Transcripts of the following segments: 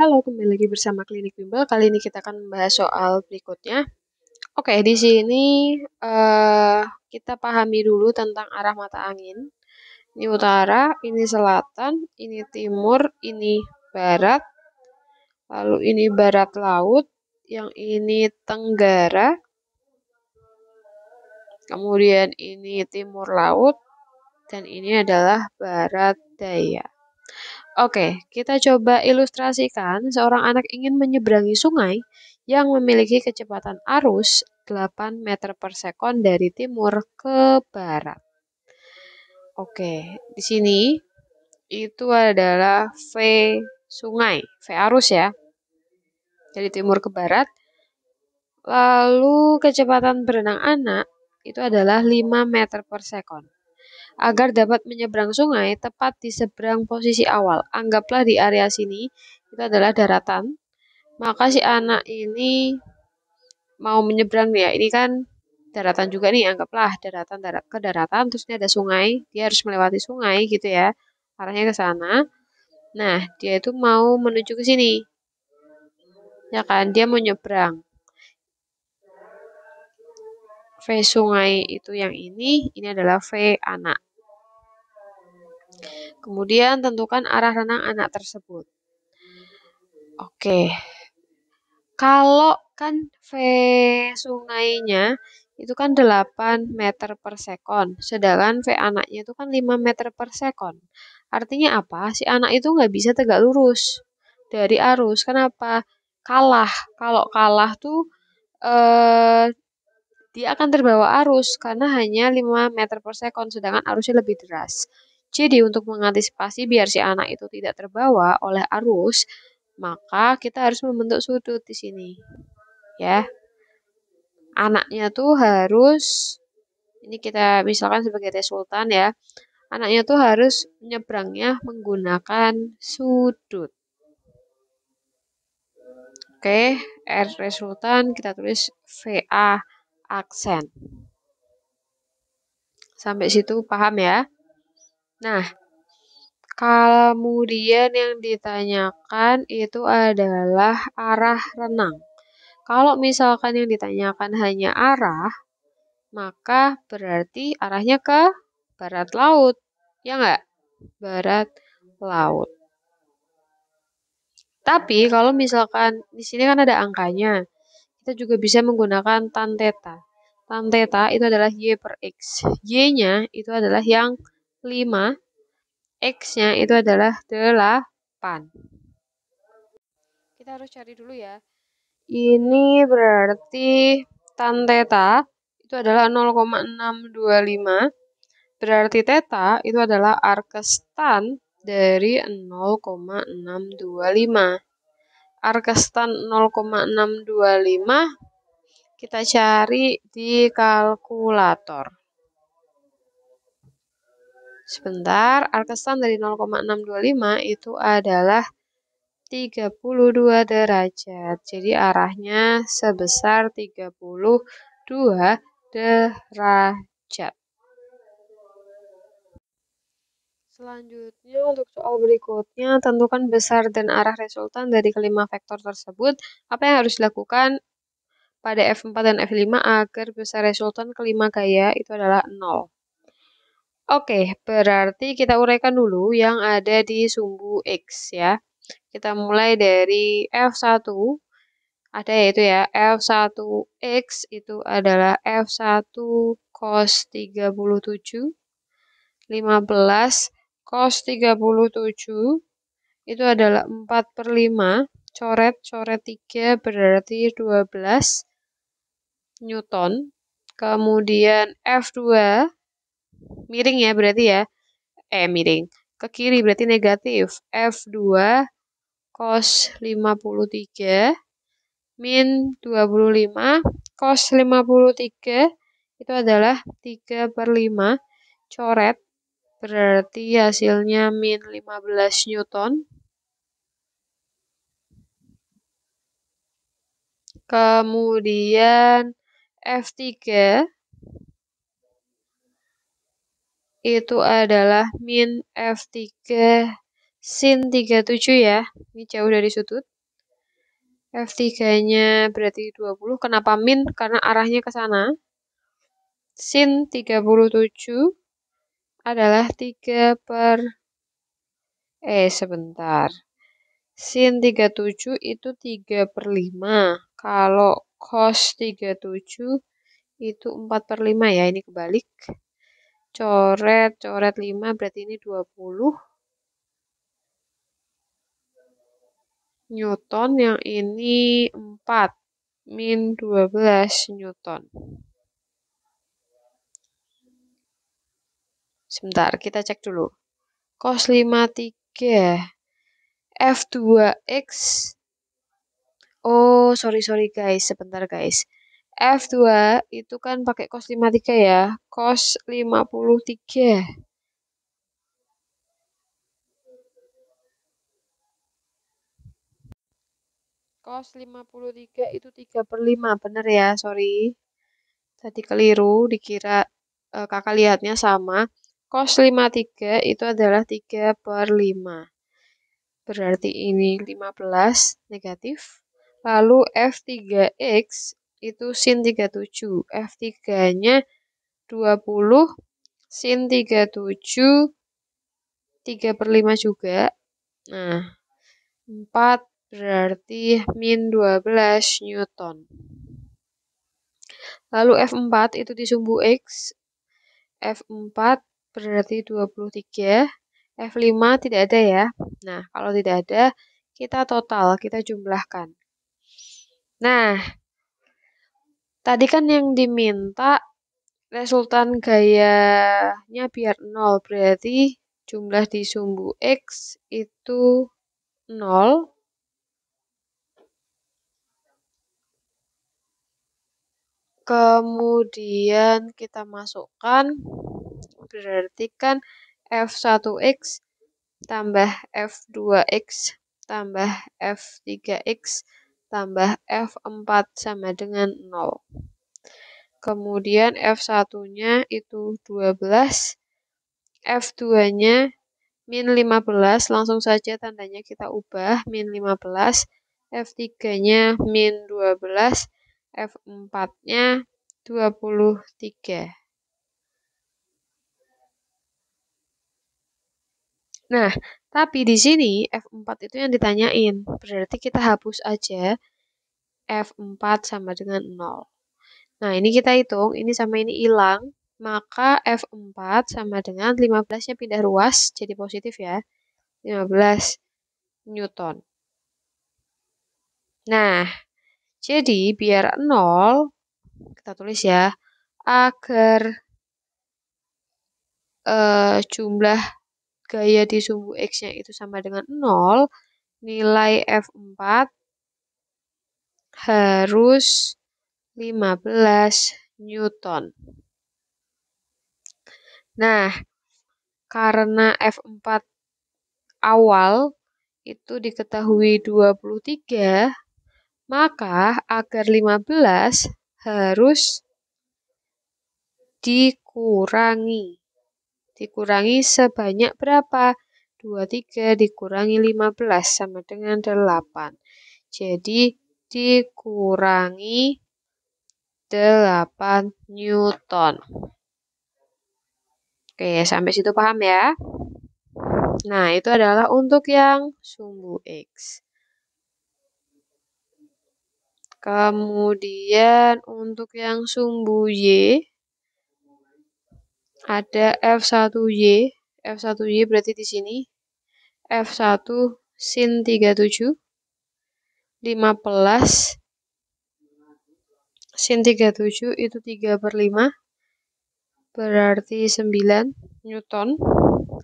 Halo, kembali lagi bersama Klinik Bimbel. Kali ini kita akan membahas soal berikutnya. Oke, di sini uh, kita pahami dulu tentang arah mata angin. Ini utara, ini selatan, ini timur, ini barat, lalu ini barat laut, yang ini tenggara, kemudian ini timur laut, dan ini adalah barat daya. Oke, kita coba ilustrasikan seorang anak ingin menyeberangi sungai yang memiliki kecepatan arus 8 meter per sekon dari timur ke barat. Oke, di sini itu adalah V sungai, V arus ya. Dari timur ke barat. Lalu kecepatan berenang anak itu adalah 5 meter per sekon agar dapat menyeberang sungai tepat di seberang posisi awal. Anggaplah di area sini itu adalah daratan. Maka si anak ini mau menyeberang ya. Ini kan daratan juga nih, anggaplah daratan darat, ke daratan terus ini ada sungai, dia harus melewati sungai gitu ya. Arahnya ke sana. Nah, dia itu mau menuju ke sini. Ya kan, dia mau nyebrang. V sungai itu yang ini, ini adalah V anak. Kemudian tentukan arah renang anak tersebut. Oke. Kalau kan V sungainya itu kan 8 meter per second, sedangkan V anaknya itu kan 5 meter per second. Artinya apa? Si anak itu nggak bisa tegak lurus dari arus. Kenapa? Kalah. Kalau kalah tuh eh, dia akan terbawa arus karena hanya 5 meter per second, sedangkan arusnya lebih deras. Jadi untuk mengantisipasi biar si anak itu tidak terbawa oleh arus, maka kita harus membentuk sudut di sini. Ya. Anaknya tuh harus ini kita misalkan sebagai resultan ya. Anaknya tuh harus menyeberangnya menggunakan sudut. Oke, R resultan kita tulis VA aksen. Sampai situ paham ya? Nah, kemudian yang ditanyakan itu adalah arah renang. Kalau misalkan yang ditanyakan hanya arah, maka berarti arahnya ke barat laut. Ya enggak? Barat laut. Tapi kalau misalkan di sini kan ada angkanya, kita juga bisa menggunakan tan theta. Tan theta itu adalah y per x. Y-nya itu adalah yang 5, X-nya itu adalah 8. Kita harus cari dulu ya. Ini berarti tan teta itu adalah 0,625. Berarti teta itu adalah arkes tan dari 0,625. Arkes tan 0,625 kita cari di kalkulator. Sebentar, arkesan dari 0,625 itu adalah 32 derajat. Jadi arahnya sebesar 32 derajat. Selanjutnya untuk soal berikutnya, tentukan besar dan arah resultan dari kelima vektor tersebut. Apa yang harus dilakukan pada F4 dan F5 agar besar resultan kelima gaya itu adalah 0. Oke, berarti kita uraikan dulu yang ada di sumbu X ya. Kita mulai dari F1, ada yaitu ya, ya. F1X itu adalah F1 cos 37, 15 cos 37, itu adalah 4 per 5, coret, coret 3 berarti 12 Newton. Kemudian F2 miring ya berarti ya. Eh miring. Ke kiri berarti negatif. F2 cos 53 min 25 cos 53 itu adalah 3 per 5 coret berarti hasilnya min 15 Newton kemudian F3 itu adalah min F3 sin 37 ya. Ini jauh dari sudut. F3-nya berarti 20. Kenapa min? Karena arahnya ke sana. Sin 37 adalah 3 per... Eh, sebentar. Sin 37 itu 3 per 5. Kalau cos 37 itu 4 per 5 ya. Ini kebalik coret coret 5 berarti ini 20 Newton yang ini 4 min 12 Newton sebentar kita cek dulu cos 53 F2X oh sorry sorry guys sebentar guys F2 itu kan pakai cos 53 ya. Cos 53. Cos 53 itu 3 per 5. Bener ya, sorry. Tadi keliru, dikira e, kakak lihatnya sama. Cos 53 itu adalah 3 per 5. Berarti ini 15 negatif. Lalu F3X itu sin 37. F3-nya 20 sin 37 3 per 5 juga. Nah, 4 berarti min 12 Newton. Lalu F4 itu disumbu X. F4 berarti 23. F5 tidak ada ya. Nah, kalau tidak ada, kita total, kita jumlahkan. Nah, Tadi kan yang diminta resultan gayanya biar 0, berarti jumlah di sumbu X itu 0. Kemudian kita masukkan, berarti kan F1X tambah F2X tambah F3X tambah F4 sama dengan 0. Kemudian F1-nya itu 12, F2-nya min 15, langsung saja tandanya kita ubah, min 15, F3-nya min 12, F4-nya 23. Nah, tapi di sini F4 itu yang ditanyain. Berarti kita hapus aja F4 sama dengan 0. Nah, ini kita hitung, ini sama ini hilang, maka F4 sama dengan 15-nya pindah ruas, jadi positif ya. 15 Newton. Nah, jadi biar 0, kita tulis ya, agar e, jumlah gaya di sumbu X-nya itu sama dengan 0, nilai F4 harus 15 Newton. Nah, karena F4 awal itu diketahui 23, maka agar 15 harus dikurangi dikurangi sebanyak berapa? 23 dikurangi 15 sama dengan 8. Jadi dikurangi 8 Newton. Oke, sampai situ paham ya? Nah, itu adalah untuk yang sumbu X. Kemudian untuk yang sumbu Y, ada F1Y. F1Y berarti di sini F1 sin 37 15 sin 37 itu 3 per 5 berarti 9 Newton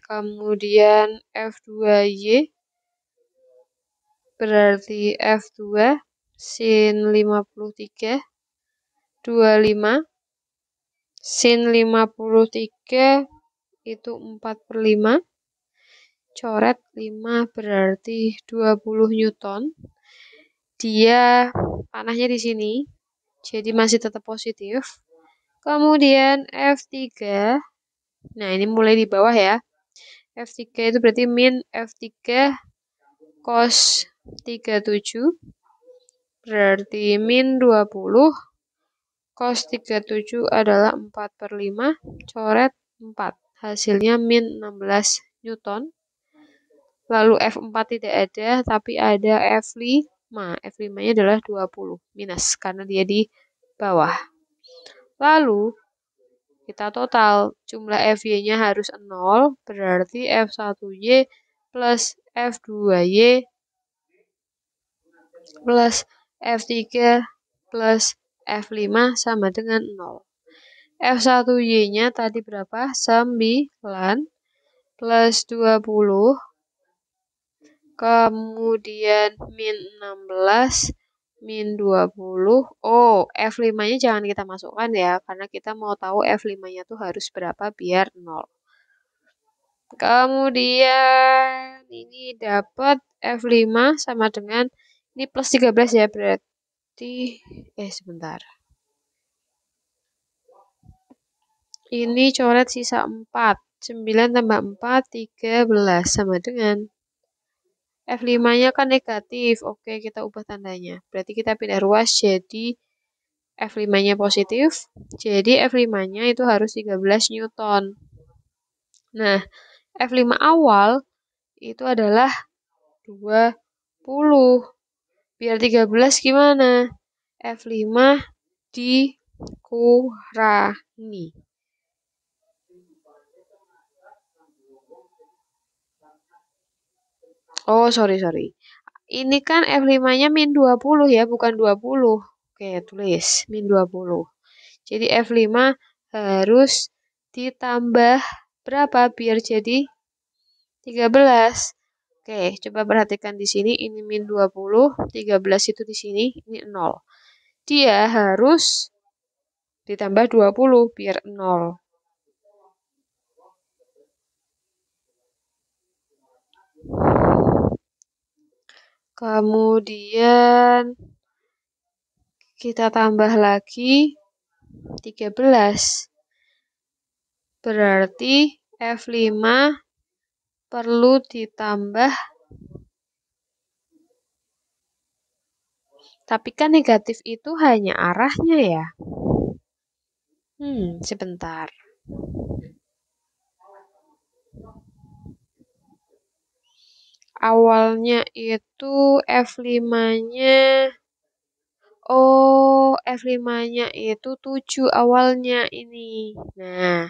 kemudian F2Y berarti F2 sin 53 25 Sin 53 itu 4 per 5. Coret 5 berarti 20 Newton. Dia panahnya di sini, jadi masih tetap positif. Kemudian F3, nah ini mulai di bawah ya. F3 itu berarti min F3 cos 37 berarti min 20 Kos 37 adalah 4 per 5, coret 4. Hasilnya min 16 Newton. Lalu F4 tidak ada, tapi ada F5. F5-nya adalah 20 minus, karena dia di bawah. Lalu, kita total jumlah FY-nya harus 0, berarti F1Y plus F2Y plus F3 plus F5 sama dengan 0. F1Y-nya tadi berapa? 9 plus 20 kemudian min 16 min 20 oh F5 nya jangan kita masukkan ya karena kita mau tahu F5 nya tuh harus berapa biar 0 kemudian ini dapat F5 sama dengan ini plus 13 ya berarti berarti Eh, sebentar. Ini coret sisa 4. 9 tambah 4, 13. Sama dengan. F5-nya kan negatif. Oke, kita ubah tandanya. Berarti kita pindah ruas jadi F5-nya positif. Jadi F5-nya itu harus 13 Newton. Nah, F5 awal itu adalah 20. Biar 13 gimana? F5 dikurangi. Oh, sorry, sorry. Ini kan F5-nya min 20 ya, bukan 20. Oke, tulis min 20. Jadi F5 harus ditambah berapa biar jadi 13. Oke, coba perhatikan di sini. Ini min 20, 13 itu di sini, ini 0. Dia harus ditambah 20 biar 0. Kemudian kita tambah lagi 13. Berarti F5 perlu ditambah Tapi kan negatif itu hanya arahnya ya. Hmm, sebentar. Awalnya itu F5-nya. Oh, F5-nya itu 7 awalnya ini. Nah,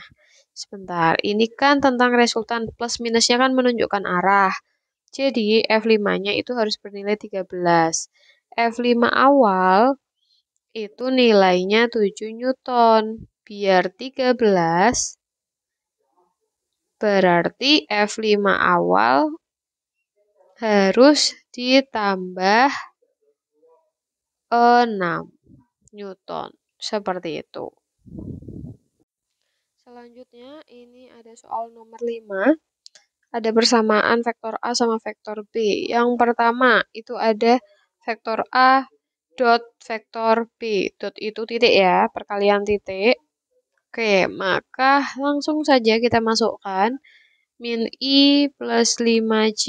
sebentar. Ini kan tentang resultan plus minusnya kan menunjukkan arah. Jadi F5-nya itu harus bernilai 13. F5 awal itu nilainya 7 Newton. Biar 13 berarti F5 awal harus ditambah 6. Newton. Seperti itu. Selanjutnya ini ada soal nomor 5. Ada persamaan vektor A sama vektor B. Yang pertama itu ada vektor A dot vektor B. Dot itu titik ya, perkalian titik. Oke, maka langsung saja kita masukkan min I plus 5J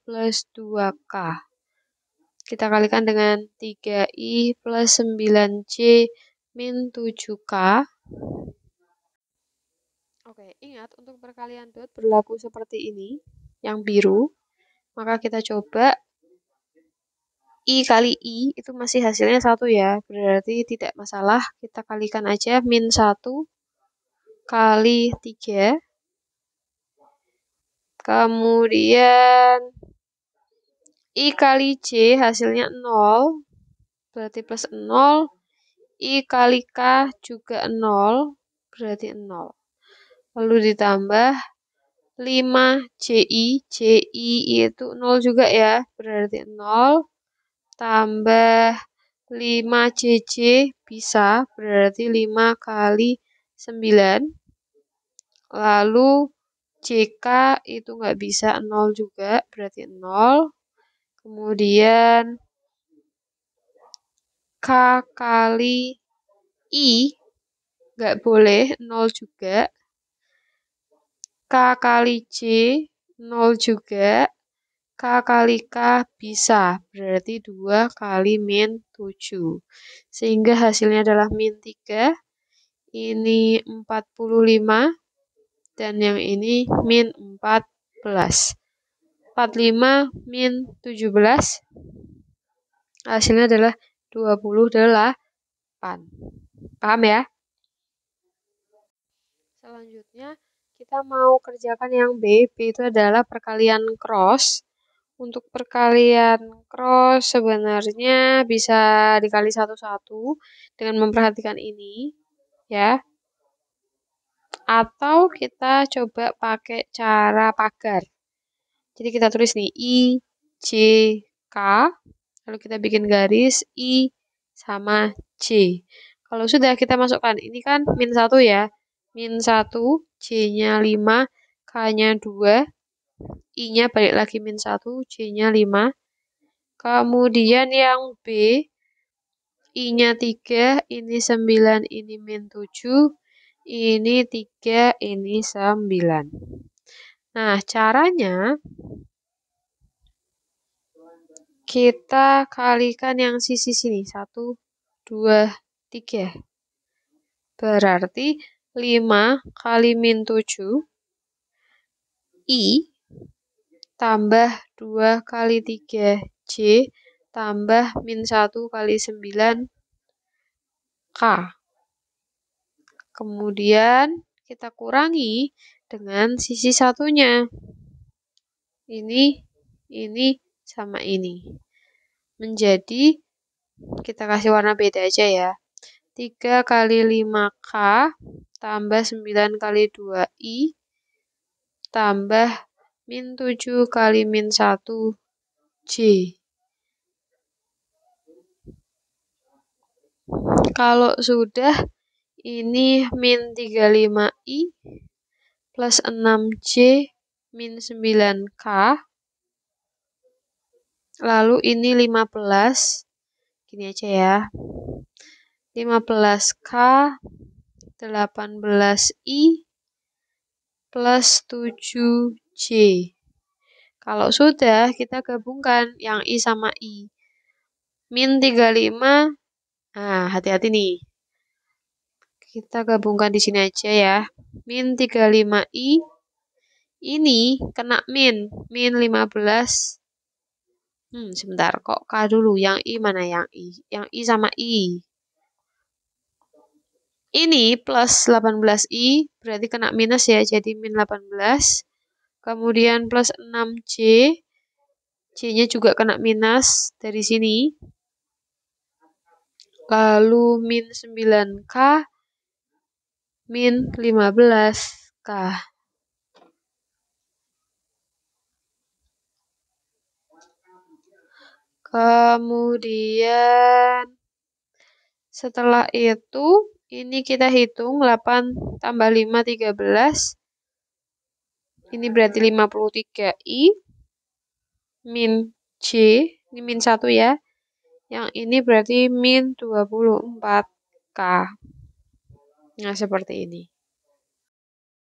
plus 2K. Kita kalikan dengan 3i plus 9c min 7k. Oke, ingat untuk perkalian dot berlaku seperti ini, yang biru. Maka kita coba I kali I itu masih hasilnya satu ya, berarti tidak masalah. Kita kalikan aja min 1 kali 3. Kemudian I kali C hasilnya 0, berarti plus 0. I kali K juga 0, berarti 0. Lalu ditambah 5 CI, CI itu 0 juga ya, berarti 0. Tambah 5 CC bisa, berarti 5 kali 9. Lalu CK itu nggak bisa, 0 juga, berarti 0 Kemudian K kali I nggak boleh, nol juga. K kali c nol juga. K kali K bisa, berarti dua kali min tujuh Sehingga hasilnya adalah min tiga ini empat puluh lima dan yang ini min empat belas 45 min 17 hasilnya adalah 28. Paham ya? Selanjutnya kita mau kerjakan yang B. B itu adalah perkalian cross. Untuk perkalian cross sebenarnya bisa dikali satu-satu dengan memperhatikan ini ya. Atau kita coba pakai cara pagar. Jadi kita tulis nih I C K lalu kita bikin garis I sama C. Kalau sudah kita masukkan ini kan min 1 ya. Min 1, C-nya 5, K-nya 2, I-nya balik lagi min 1, C-nya 5. Kemudian yang B, I-nya 3, ini 9, ini min 7, ini 3, ini 9. Nah, caranya kita kalikan yang sisi sini. 1, 2, 3. Berarti 5 kali min 7. I tambah 2 kali 3. J tambah min 1 kali 9. K. Kemudian kita kurangi dengan sisi satunya. Ini, ini, sama ini. Menjadi, kita kasih warna beda aja ya. 3 kali 5K tambah 9 kali 2I tambah min 7 kali min 1 J. Kalau sudah, ini min 35I plus 6C min 9K. Lalu ini 15. Gini aja ya. 15K 18I plus 7J. Kalau sudah, kita gabungkan yang I sama I. Min 35. Nah, hati-hati nih. Kita gabungkan di sini aja ya. Min 35i ini kena min. Min 15. Hmm, sebentar. Kok K dulu? Yang I mana yang I? Yang I sama I. Ini plus 18i, berarti kena minus ya, jadi min 18. Kemudian plus 6c, C-nya juga kena minus dari sini. Lalu min 9K, min 15K. Kemudian setelah itu ini kita hitung 8 tambah 5 13. Ini berarti 53i min C, ini min 1 ya. Yang ini berarti min 24k. hace parte de ti.